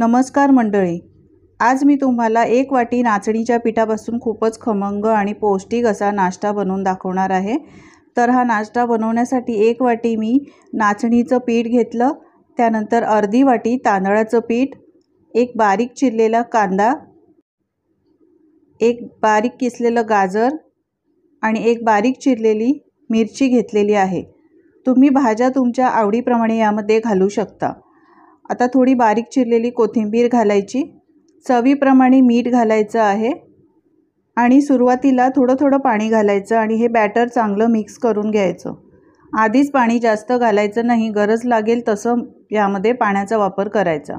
नमस्कार मंडळी आज मी तुम्हाला एक वाटी नाचणीच्या पिठापासून खूपच खमंग आणि पौष्टिक असा नाश्ता बनवून दाखवणार आहे तर हा नाश्ता बनवण्यासाठी एक वाटी मी नाचणीचं पीठ घेतलं त्यानंतर अर्धी वाटी तांदळाचं पीठ एक बारीक चिरलेला कांदा एक बारीक किसलेलं गाजर आणि एक बारीक चिरलेली मिरची घेतलेली आहे तुम्ही भाज्या तुमच्या आवडीप्रमाणे यामध्ये घालू शकता आता थोडी बारीक चिरलेली कोथिंबीर घालायची चवीप्रमाणे मीठ घालायचं आहे आणि सुरुवातीला थोडं थोडं पाणी घालायचं आणि हे बॅटर चांगलं मिक्स करून घ्यायचं आधीच पाणी जास्त घालायचं नाही गरज लागेल तसं यामध्ये पाण्याचा वापर करायचा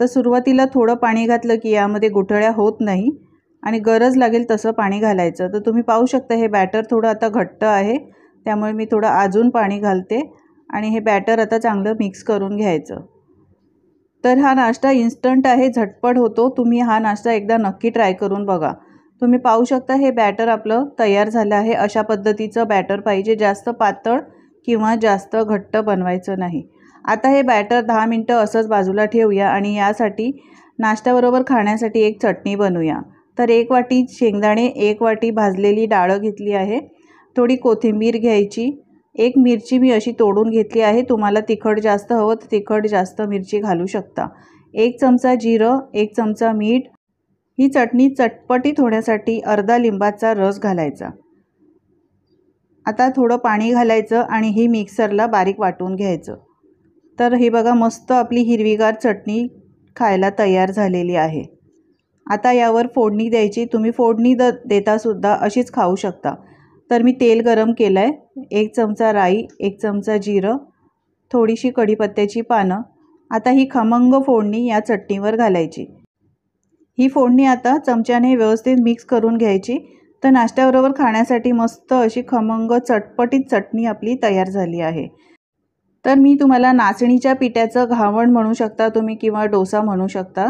तर सुरुवातीला थोडं पाणी घातलं की यामध्ये गुठळ्या होत नाही आणि गरज लागेल तसं पाणी घालायचं तर तुम्ही पाहू शकता हे बॅटर थोडं आता घट्ट आहे त्यामुळे मी थोडं अजून पाणी घालते आणि हे बॅटर आता चांगलं मिक्स करून घ्यायचं तर हा नाश्ता इन्स्टंट आहे झटपट होतो तुम्ही हा नाश्ता एकदा नक्की ट्राय करून बघा तुम्ही पाहू शकता हे बॅटर आपलं तयार झालं आहे अशा पद्धतीचं बॅटर पाहिजे जास्त पातळ किंवा जास्त घट्ट बनवायचं नाही आता हे बॅटर दहा मिनटं असंच बाजूला ठेवूया आणि यासाठी नाश्त्याबरोबर खाण्यासाठी एक चटणी बनवूया तर एक वाटी शेंगदाणे एक वाटी भाजलेली डाळं घेतली आहे थोडी कोथिंबीर घ्यायची एक मिरची मी अशी तोडून घेतली आहे तुम्हाला तिखट जास्त हवं तर तिखट जास्त मिरची घालू शकता एक चमचा जिरं एक चमचा मीठ ही चटणी चटपटीत होण्यासाठी अर्धा लिंबाचा रस घालायचा आता थोडं पाणी घालायचं आणि ही मिक्सरला बारीक वाटून घ्यायचं तर हे बघा मस्त आपली हिरवीगार चटणी खायला तयार झालेली आहे आता यावर फोडणी द्यायची तुम्ही फोडणी द देतासुद्धा अशीच खाऊ शकता तर मी तेल गरम केलं आहे एक चमचा राई एक चमचा जिरं थोडीशी कढीपत्त्याची पानं आता ही खमंग फोडणी या चटणीवर घालायची ही फोडणी आता चमच्याने व्यवस्थित मिक्स करून घ्यायची तर नाश्त्याबरोबर खाण्यासाठी मस्त अशी खमंग चटपटीत चटणी आपली तयार झाली आहे तर मी तुम्हाला नाचणीच्या पिठ्याचं घावण म्हणू शकता तुम्ही किंवा डोसा म्हणू शकता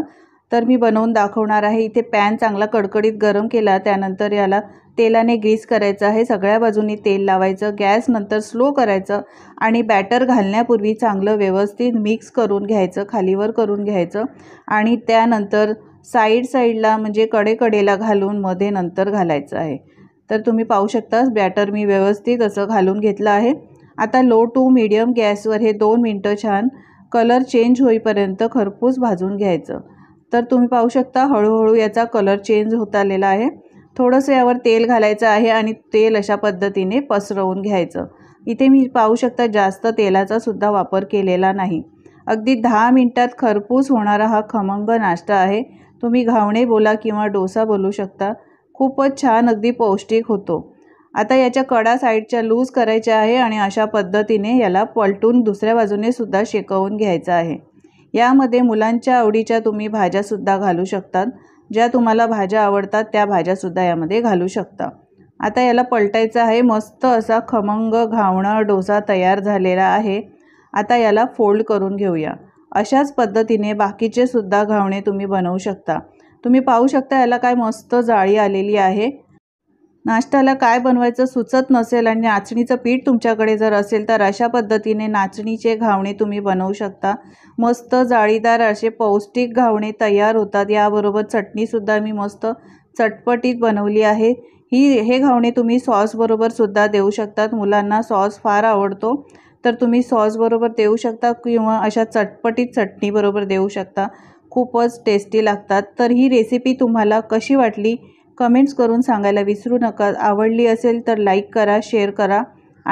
तर मी बनवून दाखवणार आहे इथे पॅन चांगला कडकडीत गरम केला त्यानंतर याला तेलाने ग्रीस करायचं आहे सगळ्या बाजूनी तेल लावायचं गॅस नंतर स्लो करायचं आणि बॅटर घालण्यापूर्वी चांगलं व्यवस्थित मिक्स करून घ्यायचं खालीवर करून घ्यायचं आणि त्यानंतर साईड साईडला म्हणजे कडेकडेला घालून मध्ये नंतर घालायचं आहे तर तुम्ही पाहू शकता बॅटर मी व्यवस्थित असं घालून घेतलं आहे आता लो टू मीडियम गॅसवर हे दोन मिनटं छान कलर चेंज होईपर्यंत खरपूस भाजून घ्यायचं तर तुम्ही पाहू शकता हळूहळू याचा कलर चेंज होत आलेला आहे थोडंसं यावर तेल घालायचं आहे आणि तेल अशा पद्धतीने पसरवून घ्यायचं इथे मी पाहू शकता जास्त तेलाचा सुद्धा वापर केलेला नाही अगदी दहा मिनटात खरपूस होणारा हा खमंग नाश्ता आहे तुम्ही घावणे बोला किंवा डोसा बोलू शकता खूपच छान अगदी पौष्टिक होतो आता याच्या कडा साईडच्या लूज करायच्या आहे आणि अशा पद्धतीने याला पलटून दुसऱ्या बाजूने सुद्धा शेकवून घ्यायचं आहे यामध्ये मुलांच्या आवडीच्या तुम्ही भाज्यासुद्धा घालू शकतात ज्या तुम्हाला भाज्या आवडतात त्या भाज्यासुद्धा यामध्ये घालू शकता आता याला पलटायचं आहे मस्त असा खमंग घावणं डोसा तयार झालेला आहे आता याला फोल्ड करून घेऊया अशाच पद्धतीने बाकीचे सुद्धा घावणे तुम्ही बनवू शकता तुम्ही पाहू शकता याला काय मस्त जाळी आलेली आहे नाश्त्याला काय बनवायचं सुचत नसेल आणि नाचणीचं पीठ तुमच्याकडे जर असेल तर अशा पद्धतीने नाचणीचे घावणे तुम्ही बनवू शकता मस्त जाळीदार असे पौष्टिक घावणे तयार होतात याबरोबर चटणीसुद्धा मी मस्त चटपटीत बनवली आहे ही हे घावणे तुम्ही सॉसबरोबरसुद्धा देऊ शकतात मुलांना सॉस फार आवडतो तर तुम्ही सॉसबरोबर देऊ शकता किंवा अशा चटपटीत चटणीबरोबर देऊ शकता खूपच टेस्टी लागतात तर ही रेसिपी तुम्हाला कशी वाटली कमेंट्स करून सांगायला विसरू नका आवडली असेल तर लाईक करा शेअर करा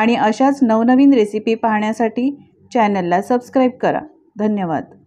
आणि अशाच नवनवीन रेसिपी पाहण्यासाठी चॅनलला सबस्क्राईब करा धन्यवाद